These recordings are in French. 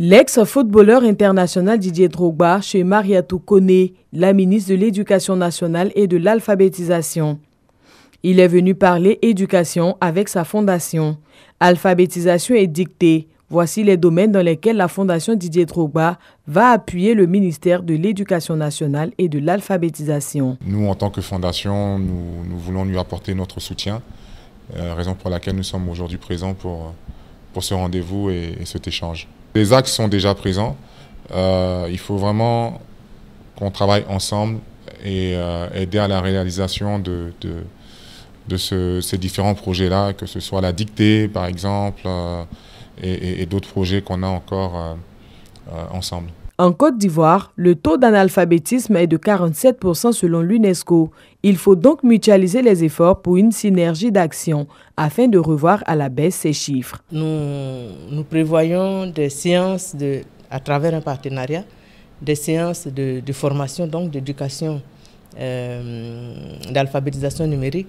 L'ex-footballeur international Didier Drogba chez Mariatou Koné, la ministre de l'Éducation nationale et de l'Alphabétisation. Il est venu parler éducation avec sa fondation. Alphabétisation est dictée. Voici les domaines dans lesquels la fondation Didier Drogba va appuyer le ministère de l'Éducation nationale et de l'Alphabétisation. Nous, en tant que fondation, nous, voulons lui apporter notre soutien, euh, raison pour laquelle nous sommes aujourd'hui présents pour, ce rendez-vous et cet échange. Les axes sont déjà présents. Euh, il faut vraiment qu'on travaille ensemble et euh, aider à la réalisation de, ces différents projets-là, que ce soit la dictée, par exemple, euh, et d'autres projets qu'on a encore ensemble. En Côte d'Ivoire, le taux d'analphabétisme est de 47% selon l'UNESCO. Il faut donc mutualiser les efforts pour une synergie d'action afin de revoir à la baisse ces chiffres. Nous, nous prévoyons des séances de, à travers un partenariat, des séances de, formation, donc d'éducation, euh, d'alphabétisation numérique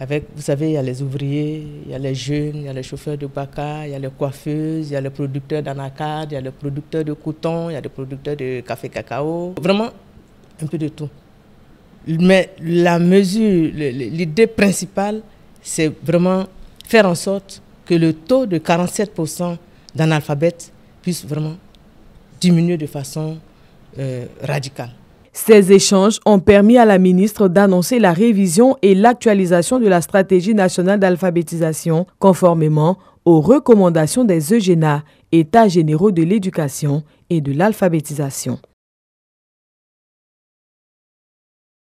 avec, vous savez, il y a les ouvriers, il y a les jeunes, il y a les chauffeurs de baka, il y a les coiffeuses, il y a les producteurs d'anacade, il y a les producteurs de coton, il y a les producteurs de café cacao. Vraiment, un peu de tout. Mais la mesure, l'idée principale, c'est vraiment faire en sorte que le taux de 47% d'analphabètes puisse vraiment diminuer de façon euh, radicale. Ces échanges ont permis à la ministre d'annoncer la révision et l'actualisation de la stratégie nationale d'alphabétisation conformément aux recommandations des EGENA, États généraux de l'éducation et de l'alphabétisation.